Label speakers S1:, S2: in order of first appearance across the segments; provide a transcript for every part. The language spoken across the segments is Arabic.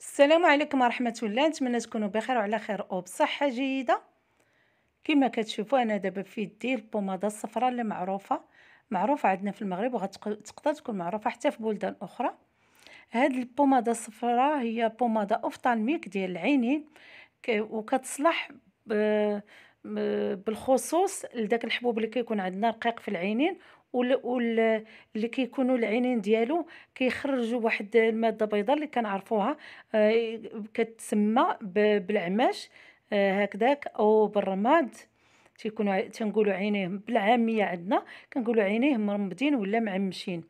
S1: السلام عليكم ورحمه الله نتمنى تكونوا بخير وعلى خير وبصحه جيده كما كتشوفوا انا دابا في يدي البوماده الصفراء اللي معروفه معروفه عندنا في المغرب وغتقدر تكون معروفه حتى في بلدان اخرى هاد البوماده الصفراء هي بوماده اوفتالميك ديال العينين وكتصلح بالخصوص لذاك الحبوب اللي كيكون عندنا رقيق في العينين واللي كيكونوا العينين ديالو كيخرجوا واحد الماده بيضاء اللي كنعرفوها آه، كتسمى بالعماش آه، هكذاك او بالرماد تيكونوا تنقولوا عينيه بالعاميه عندنا كنقولوا عينيه مرمدين ولا معمشين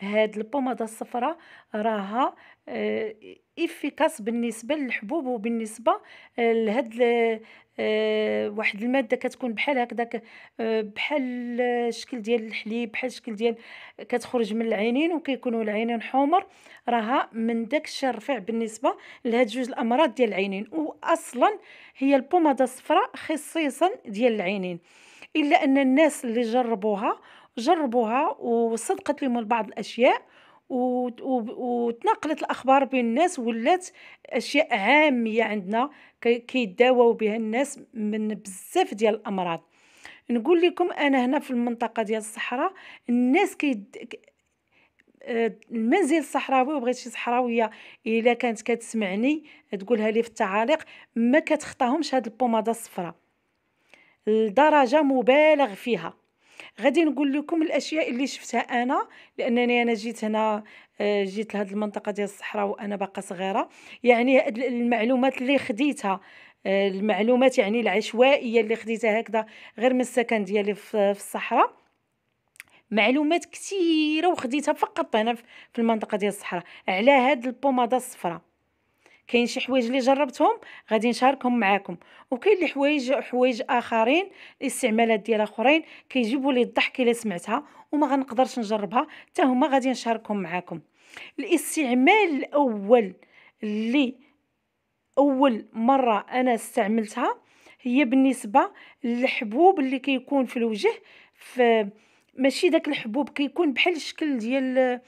S1: هاد البوماده الصفراء راها آه، افيكاس بالنسبه للحبوب وبالنسبه لهاد آه، واحد الماده كتكون بحال هكذاك آه، بحال الشكل ديال الحليب بحال الشكل ديال كتخرج من العينين وكيكونوا العينين حمر راها من داك الشيء الرفيع بالنسبه لهاد جوج الامراض ديال العينين واصلا هي البوماده الصفراء خصيصا ديال العينين الا ان الناس اللي جربوها جربوها وصدقت لهم بعض الاشياء وتناقلت الاخبار بين الناس ولات اشياء عاميه عندنا كيداواو بها الناس من بزاف ديال الامراض نقول لكم انا هنا في المنطقه ديال الصحراء الناس كي المنزل الصحراوي وبغيت شي صحراويه الا كانت كتسمعني تقولها لي في التعاليق ما كتخطاهمش هاد البوماده الصفراء لدرجه مبالغ فيها غادي نقول لكم الاشياء اللي شفتها انا لانني انا جيت هنا آه، جيت لهاد المنطقه ديال الصحراء وانا باقا صغيره يعني المعلومات اللي خديتها آه، المعلومات يعني العشوائيه اللي خديتها هكذا غير من السكن ديالي في الصحراء معلومات كثيره وخديتها فقط هنا في المنطقه ديال الصحراء على هاد البوماده الصفراء كاين شي حوايج اللي جربتهم غادي نشاركهم معاكم وكاين اللي حوايج حوايج اخرين الاستعمالات ديال اخرين كيجيبوا لي الضحك الا سمعتها وما غنقدرش نجربها حتى هما غادي نشاركهم معاكم الاستعمال الاول اللي اول مره انا استعملتها هي بالنسبه للحبوب اللي كيكون في الوجه في ماشي داك الحبوب كيكون بحال الشكل ديال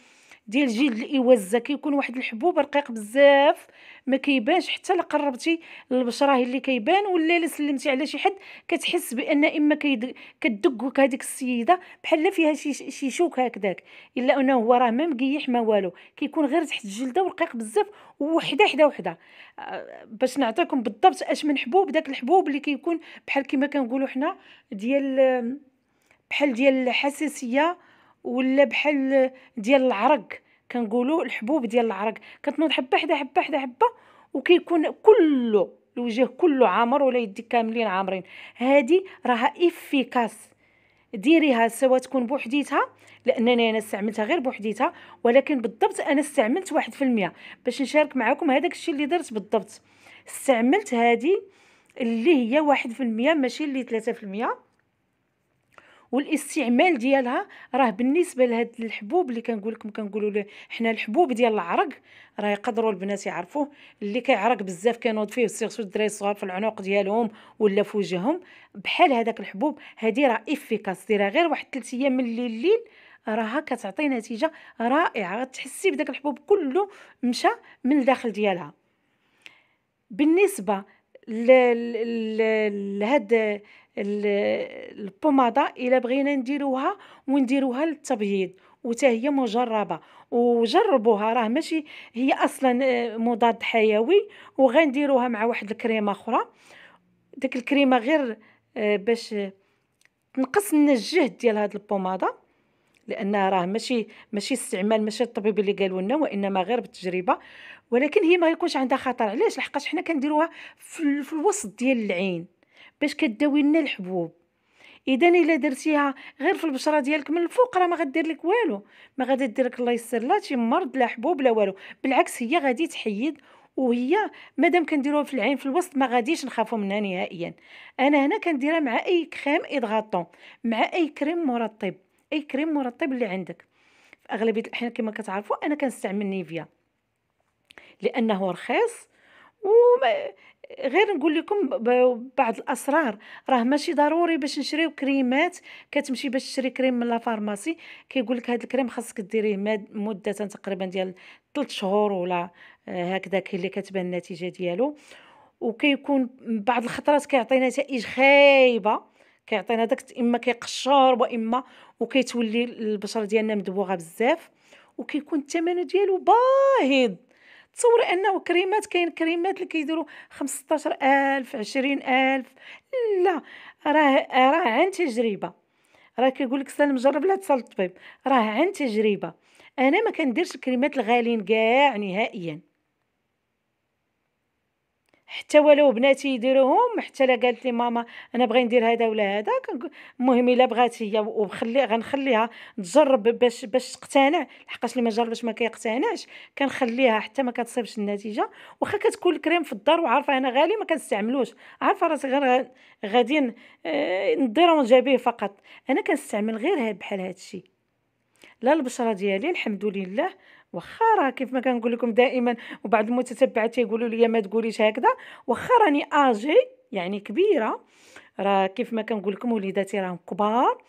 S1: ديال جلد الاوزه كيكون واحد الحبوب رقيق بزاف ما كيبانش حتى الا قربتي للبشره اللي كيبان ولا الا سلمتي على شي حد كتحس بان اما كدقك هذيك السيده بحال فيها شي شي شوك هكذاك الا انه هو راه ما مقيح ما والو كيكون غير تحت الجلده ورقيق بزاف وحده حده وحده آه، باش نعطيكم بالضبط اش من حبوب داك الحبوب اللي كيكون بحال كما كنقولوا حنا ديال بحال ديال الحساسيه ولا بحال ديال العرق كنقولوا الحبوب ديال العرق كتنوض حبه حدا حبه حدا حبه وكيكون كله الوجه كله عامر ولا يديك كاملين عامرين هذه راها افيكاس ديريها سواء تكون بوحديتها لانني انا استعملتها غير بوحديتها ولكن بالضبط انا استعملت واحد في المية باش نشارك معكم هذاك الشيء اللي درت بالضبط استعملت هذه اللي هي واحد في المية ماشي اللي ثلاثة في المية والاستعمال ديالها راه بالنسبه لهاد الحبوب اللي كنقول لكم كنقولوا حنا الحبوب ديال العرق راه يقدروا البنات يعرفوه اللي كيعرق بزاف كينوض فيه سيرسو الدراري الصغار في العنق ديالهم ولا في وجههم بحال هذاك الحبوب هذه راه افيكاس ديرها غير واحد 3 ايام من الليل الليل راها كتعطي نتيجه رائعه تحسي بداك الحبوب كله مشى من الداخل ديالها بالنسبه لهاد البوماده الا بغينا نديروها ونديروها للتبييض وتا هي مجربه وجربوها راه ماشي هي اصلا آه، مضاد حيوي وغنديروها مع واحد الكريمه اخرى ديك الكريمه غير آه، باش تنقص لنا الجهد ديال هاد البوماده لان راه ماشي ماشي استعمال ماشي الطبيب اللي قالوا لنا وانما غير بالتجربه ولكن هي ما يكونش عندها خطر علاش لحقاش حنا كنديروها في, في الوسط ديال العين باش كداوي لنا الحبوب اذا الا درتيها غير في البشره ديالك من الفوق راه ما غدير لك والو ما غادي دير لك الله يسر لا شي مرض لا حبوب لا والو بالعكس هي غادي تحيد وهي مادام كنديروها في العين في الوسط ما غاديش نخافوا منها نهائيا انا هنا كنديرها مع اي كريم اضغاطون مع اي كريم مرطب اي كريم مرطب اللي عندك في اغلبيه الاحيان كما كتعرفوا انا كنستعمل نيفيا لانه رخيص غير نقول لكم بعض الاسرار راه ماشي ضروري باش نشريو كريمات كتمشي باش تشري كريم من لا فارماسي كيقول لك هذا الكريم خاصك ديريه مده تقريبا ديال 3 شهور ولا آه، هكذا كاين اللي كتبان النتيجه ديالو وكيكون بعض الخطرات كيعطي نتائج خايبه كيعطينا داك اما كيقشر واما وكيتولي البشره ديالنا مدبوغه بزاف وكيكون الثمن ديالو باهظ تصوري انه كريمات كاين كريمات اللي كيديروا 15000 20000 لا راه راه عن تجربه راه كيقول لك سلم جرب لا تصل الطبيب راه عن تجربه انا ما كنديرش الكريمات الغاليين كاع نهائيا حتى ولو بناتي يديروهم حتى لا قالت لي ماما انا بغي ندير هذا ولا هذا المهم الا بغات هي وبخلي غنخليها تجرب باش باش تقتنع لحقاش اللي ما جربش ما كيقتنعش كنخليها حتى ما كتصيبش النتيجه واخا كتكون الكريم في الدار وعارفه انا غالي ما كنستعملوش عارفه راسي غير غادي آه، نديرونجا به فقط انا كنستعمل غير بحال هادشي لا البشره ديالي الحمد لله واخا راه كيف ما كنقول لكم دائما وبعض المتتبعات يقولوا لي ما تقوليش هكذا واخا راني اجي يعني كبيره راه كيف ما كنقول لكم وليداتي راهم كبار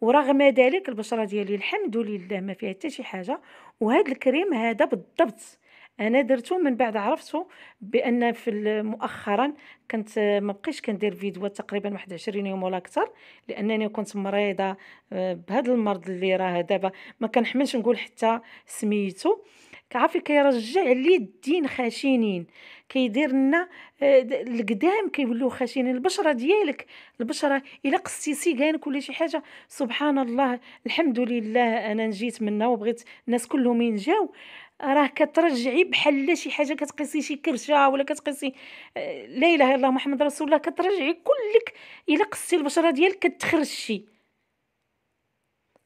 S1: ورغم ذلك البشره ديالي الحمد لله ما فيها حتى شي حاجه وهذا الكريم هذا بالضبط انا درتو من بعد عرفتو بان في مؤخرا كنت ما بقيتش كندير فيديوهات تقريبا واحد 20 يوم ولا اكثر لانني كنت مريضه آه، بهذا المرض اللي راه دابا ما كنحملش نقول حتى سميتو عارفين كيرجع لي الدين خشنين كيدير لنا آه، القدام كيولوا خشنين البشره ديالك البشره الا قصيتي كانك ولا شي حاجه سبحان الله الحمد لله انا نجيت منها وبغيت الناس كلهم ينجاو راه كترجعي بحال لا شي حاجه كتقيسي شي كرشه ولا كتقيسي لا اله الا الله محمد رسول الله كترجعي كلك الا قصتي البشره ديالك كتخرجي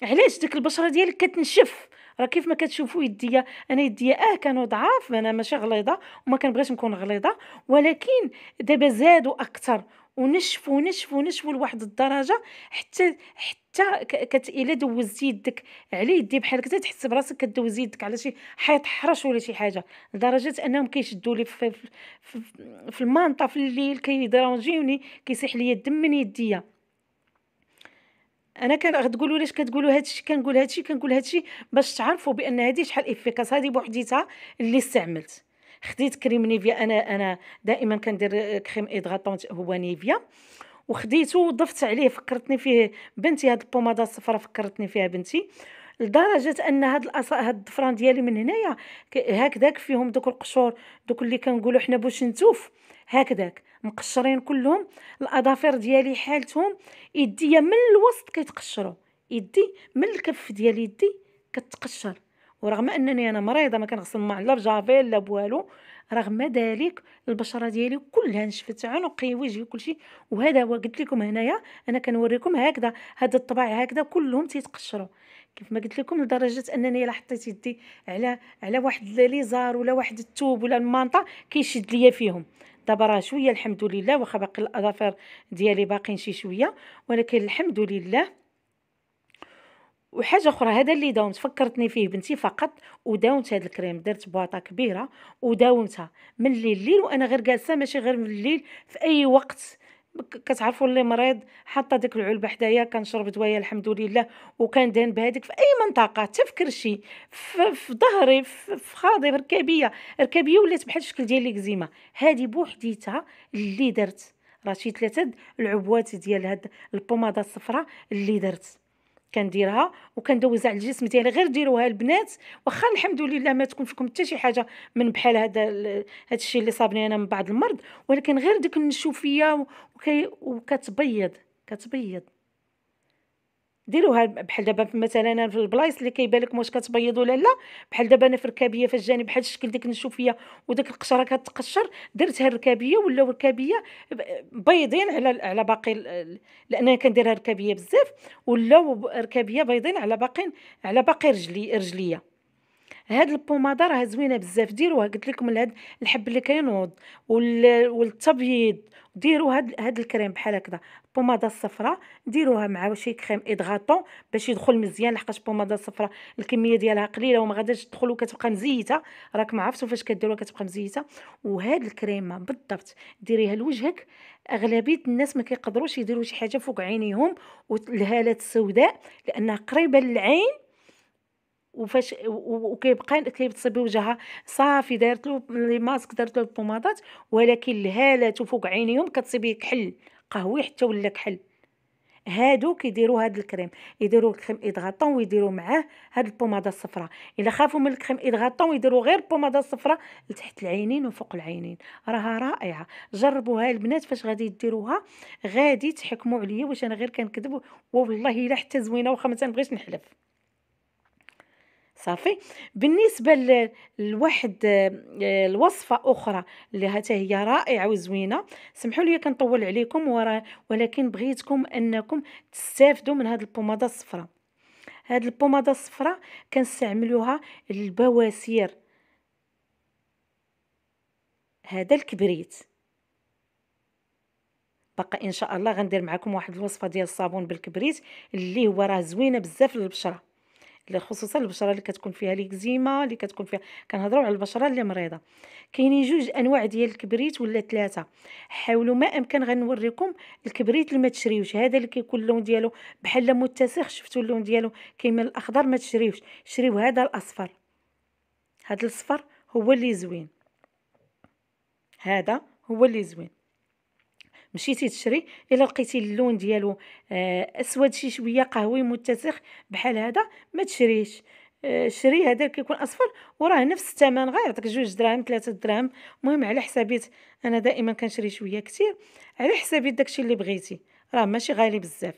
S1: علاش ديك البشره ديالك كتنشف راه كيف ما كتشوفوا يديا انا يديا اه كانوا ضعاف انا ماشي غليظه وما كنبغيش نكون غليظه ولكن دابا زادوا اكثر ونشفوا نشفوا نشفوا لواحد الدرجه حتى حتى كت الا دوزتي يدك على يدي بحال هكا تحس براسك كدوز يدك على شي حيط حرش ولا شي حاجه لدرجه انهم كيشدوا لي في, في, في, في المنطه في الليل كيدرونجيوني كيسيح لي الدم من يديا انا كان غتقولوا ليش كتقولوا هادشي كنقول هادشي كنقول هادشي باش تعرفوا بان هذه شحال افيكاس هذه بوحديتها اللي استعملت خديت كريم نيفيا انا انا دائما كندير كريم ايدغاتونت هو نيفيا وخديته وضفت عليه فكرتني فيه بنتي هاد البوماده الصفراء فكرتني فيها بنتي لدرجه ان هاد الأص... هاد الضفران ديالي من هنايا هكذاك فيهم دوك القشور دوك اللي كنقولوا حنا نتوف هكذاك مقشرين كلهم الاظافر ديالي حالتهم يديا من الوسط كيتقشروا يدي من الكف ديال يدي كتقشر ورغم انني انا مريضه ما كنغسل ما لا بجافيل لا بوالو رغم ذلك البشره ديالي كلها نشفت عنقي وجهي كلشي وهذا هو قلت لكم هنايا انا كنوريكم هكذا هذا الطباع هكذا كلهم تيتقشروا كيف ما قلت لكم لدرجه انني الا حطيت يدي على على واحد ليزار ولا واحد التوب ولا المانطا كيشد ليا فيهم دابا راه شويه الحمد لله واخا باقي الاظافر ديالي باقيين شي شويه ولكن الحمد لله وحاجه اخرى هذا اللي داومت فكرتني فيه بنتي فقط وداومت هاد الكريم درت بواطه كبيره وداومتها من الليل ليل وانا غير جالسه ماشي غير من الليل في اي وقت كتعرفوا اللي مريض حاطه ديك العلبه حدايا كنشرب دوايا الحمد لله وكان دان بهذيك في اي منطقه تفكر في في ظهري في خاضي ركابيه ركابيه ولات بحال الشكل ديال الاكزيما هذه بوحديتها اللي درت راه شي ثلاثه العبوات ديال هاد البوماده الصفراء اللي درت كنديرها وكندوز على الجسم ديالي غير ديروها البنات واخا الحمد لله ما تكون فيكم حتى شي حاجه من بحال هذا هذا الشيء اللي صابني انا من بعد المرض ولكن غير ديك النشوفيه وكتبيض كتبيض ديروها بحال دابا مثلا انا في البلايص اللي كيبان لكم واش كتبيض ولا لا بحال دابا انا في الركابيه في الجانب بحال الشكل ديك النشوفيه وداك القشره كتقشر درتها الركابيه ولا الركابيه بيضين على على باقي لان كنديرها ركابيه بزاف ولا ركابيه بيضين على باقي على باقي رجلي رجليه هاد البوماده راه زوينه بزاف ديروها قلت لكم هاد الحب اللي كينوض والتبييض ديروا هاد هاد الكريم بحال هكذا البومادا الصفراء ديروها مع شي كريم ايدغاطون باش يدخل مزيان لحقاش البوماده الصفراء الكميه ديالها قليله وما غاداش تدخل وكتبقى مزيته راك ما عرفتوا فاش كديروها كتبقى مزيته وهاد الكريمه بالضبط ديريها لوجهك اغلبيه الناس ما كيقدروش يديروا شي حاجه فوق عينيهم والهالات السوداء لانها قريبه للعين وفاش وكيبقى كيتصب وجهها صافي دارت له لي ماسك دارت له البومادات ولكن الهالات وفوق عينيهم كتصيبيه كحل قهوي حتى ولا كحل هادو كيديروا هاد الكريم يديروا الكريم ايدغاطون ويديروا معاه هاد البوماده الصفراء الا خافوا من الكريم ايدغاطون يديروا غير البوماده الصفراء لتحت العينين وفوق العينين راها رائعه جربوها البنات فاش غادي ديروها غادي تحكموا عليا واش انا غير كنكذب والله الا حتى زوينه واخا ما تنبغيش نحلف صافي بالنسبه لواحد الوصفه آه، اخرى اللي حتى هي رائعه وزوينه سمحوا لي كنطول عليكم ورا ولكن بغيتكم انكم تستافدوا من هذه البوماده الصفراء هاد البوماده الصفراء كنستعملوها للبواسير هذا الكبريت بقى ان شاء الله غندير معكم واحد الوصفه ديال الصابون بالكبريت اللي هو راه زوينه بزاف للبشره خصوصا البشره اللي كتكون فيها ليكزيما اللي كتكون فيها كنهضروا على البشره اللي مريضه كاينين جوج انواع ديال الكبريت ولا ثلاثه حاولوا ما امكن غنوريكم الكبريت اللي ما تشريوش هذا اللي كيكون اللون ديالو بحال متسخ شفتوا اللون ديالو كيميل الاخضر ما تشريوش شريو هذا الاصفر هذا الاصفر هو اللي زوين هذا هو اللي زوين مشيتي تشري الا لقيتي اللون ديالو آه، اسود شي شويه قهوي متسخ بحال هذا ما تشريش آه، شري هذا كيكون اصفر وراه نفس الثمن غير يعطيك جوج دراهم ثلاثة دراهم المهم على حسابيت انا دائما كنشري شويه كثير على حسابيت داكشي اللي بغيتي راه ماشي غالي بزاف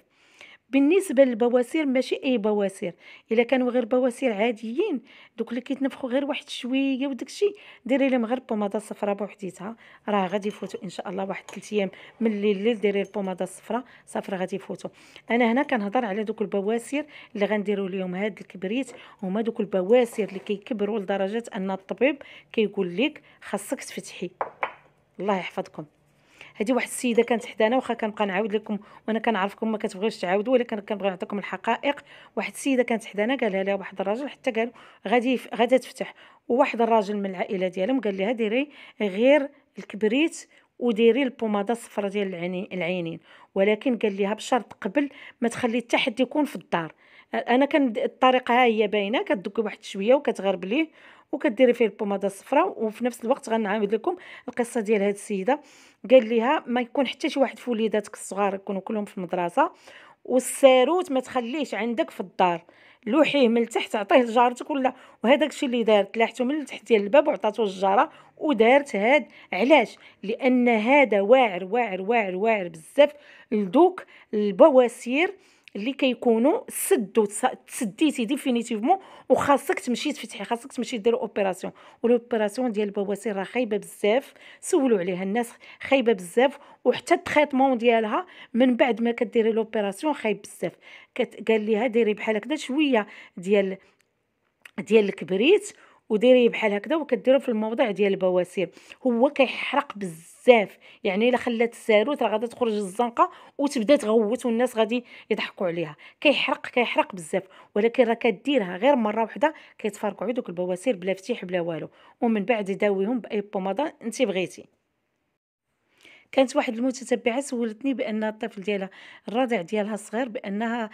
S1: بالنسبه للبواسير ماشي اي بواسير الا كانوا غير بواسير عاديين دوك اللي كيتنفخوا غير واحد شويه وداكشي ديري لهم غير بوماده صفراء بوحديتها راه غادي يفوتوا ان شاء الله واحد 3 ايام من الليل ليل ديري البوماده الصفراء صافرا غادي يفوتوا انا هنا كنهضر على دوك البواسير اللي غنديروا لهم هاد الكبريت هما دوك البواسير اللي كيكبروا لدرجه ان الطبيب كيقول لك خاصك تفتحي الله يحفظكم هذه واحد السيده كانت حدانا واخا كنبقى نعاود لكم وانا كنعرفكم ما كتبغيوش تعاودوا ولكن كنبغي نعطيكم الحقائق واحد السيده كانت حدانا قالها لها واحد الراجل حتى قال غادي غادي تفتح وواحد الراجل من العائله ديالهم قال لها ديري غير الكبريت وديري البوماده الصفراء ديال العينين ولكن قال لها بشرط قبل ما تخلي حتى حد يكون في الدار انا كان الطريقه ها هي باينه كتدك واحد شويه وكتغربليه وكديري فيه البوماده الصفراء وفي نفس الوقت غنعاود لكم القصه ديال هذه السيده قال ليها ما يكون حتى شي واحد في وليداتك الصغار يكونوا كلهم في المدرسه والساروت ما تخليش عندك في الدار لوحيه من التحت عطيه لجارتك ولا وهذاك الشيء اللي دارت لاحته من التحت ديال الباب وعطاتو الجاره ودارت هاد علاش لان هذا واعر واعر واعر واعر بزاف لدوك البواسير اللي كيكونوا سدوا تسديتي ديفينيتيفمون وخاصك تمشي تفتحي خاصك تمشي دير اوبيراسيون والاوبيراسيون ديال البواسير راه خايبه بزاف سولوا عليها الناس خايبه بزاف وحتى التريتمون ديالها من بعد ما كديري لوبيراسيون خايب بزاف قال ليها ديري بحال هكذا شويه ديال ديال الكبريت وديريه بحال هكذا وكديرو في الموضع ديال البواسير هو كيحرق بزاف يعني الا خلات الساروت راه غادي تخرج الزنقه وتبدا تغوت والناس غادي يضحكوا عليها كيحرق كيحرق بزاف ولكن راه كديرها غير مره واحده كيتفرقعوا دوك البواسير بلا فتيح بلا والو ومن بعد داويهم باي بوماده انت بغيتي كانت واحد المتتبعه سولتني بان الطفل ديالها الرضع ديالها صغير بانها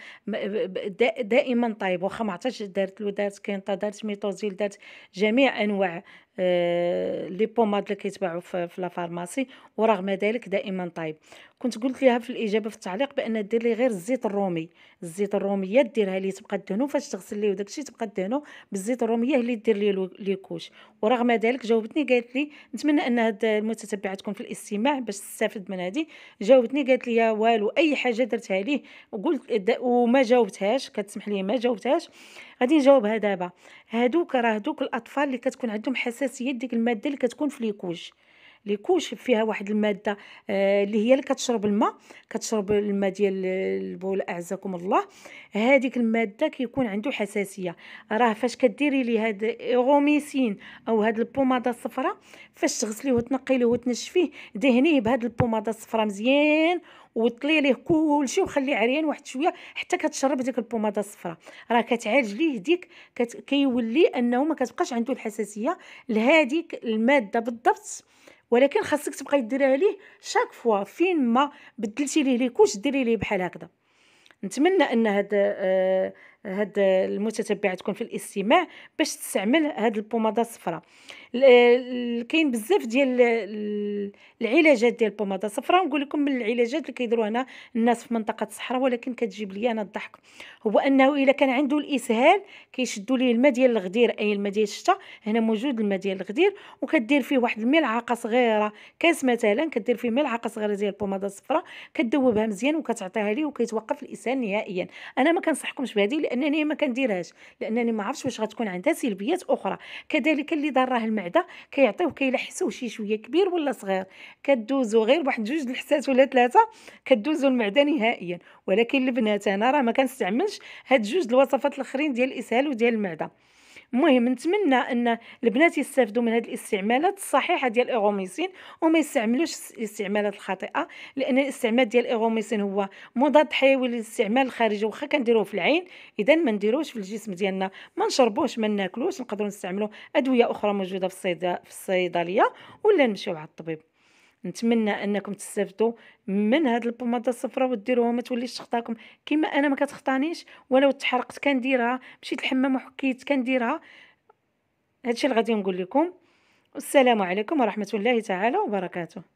S1: دائما طايب واخا ما عطاتش دارت له دارت كينطا دارت ميتوزيل دارت جميع انواع آه، لي بوماد اللي كيتباعوا في, لافارماسي ورغم ذلك دائما طايب كنت قلت لها في الاجابه في التعليق بان دير لي غير الزيت الرومي الزيت الروميه ديرها لي تبقى دهنو فاش تغسل ليه وداكشي تبقى دهنو بالزيت الروميه اللي دير لي لي كوش ورغم ذلك جاوبتني قالت لي نتمنى ان هاد المتتبعه تكون في الاستماع باش تستافد من هادي جاوبتني قالت لي والو اي حاجه درتها ليه وقلت وما جاوبتهاش كتسمح لي ما جاوبتهاش غادي نجاوبها دابا هادوك راه هادوك الاطفال اللي كتكون عندهم حساسيه الاساسيات ديك الماده اللي كتكون في ليكوج لي كوش فيها واحد الماده آه، اللي هي اللي كتشرب الماء كتشرب الماء ديال البول اعزكم الله هذيك الماده كيكون عنده حساسيه راه فاش كديري ليه هاد ايغوميسين او هاد البوماده الصفراء فاش تغسليه وتنقيه وتنشفيه دهنيه بهاد البوماده الصفراء مزيان وطلي ليه كلشي وخليه عريان واحد شويه حتى كتشرب ديك البوماده الصفراء راه كتعالج ليه ديك كيولي انه ما كتبقاش عنده الحساسيه لهذيك الماده بالضبط ولكن خاصك تبقاي ديريها ليه شاك فوا فين ما بدلتي ليه ليكوش ديري ليه بحال هكذا نتمنى ان هاد آه هاد المتتبعه تكون في الاستماع باش تستعمل هاد البوماده الصفراء كاين بزاف ديال العلاجات ديال البوماده الصفراء نقول لكم من العلاجات اللي كيديروها هنا الناس في منطقه الصحراء ولكن كتجيب لي انا الضحك هو انه الا كان عنده الاسهال كيشدوا ليه الماء ديال الغدير اي الماء ديال الشتاء هنا موجود الماء ديال الغدير وكدير فيه واحد الملعقه صغيره كاس مثلا كدير فيه ملعقه صغيره ديال البوماده الصفراء كدوبها مزيان وكتعطيها ليه وكيتوقف الاسهال نهائيا انا ما كنصحكمش بهذه لان لانني ما كنديرهاش لانني ما عرفتش واش غتكون عندها سلبيات اخرى كذلك اللي ضراه المعده كيعطيوه كيلحسوا شي شويه كبير ولا صغير كدوزو غير واحد جوج الحسات ولا ثلاثه كدوزو المعده نهائيا ولكن البنات انا راه ما كنستعملش هاد جوج الوصفات الاخرين ديال الاسهال وديال المعده المهم نتمنى ان البنات يستافدوا من هذه الاستعمالات الصحيحه ديال ايغوميسين وما يستعملوش الاستعمالات الخاطئه لان الاستعمال ديال ايغوميسين هو مضاد حيوي للاستعمال الخارجي واخا كنديروه في العين اذا ما نديروش في الجسم ديالنا ما نشربوش ما ناكلوش نقدروا نستعملوا ادويه اخرى موجوده في في الصيدليه ولا نمشيو عند الطبيب نتمنى انكم تستافدوا من هاد البوماده الصفراء وديروها ما توليش تخطاكم كما انا ما كتخطانيش ولو تحرقت كنديرها مشيت الحمام وحكيت كنديرها هادشي اللي غادي نقول لكم والسلام عليكم ورحمه الله تعالى وبركاته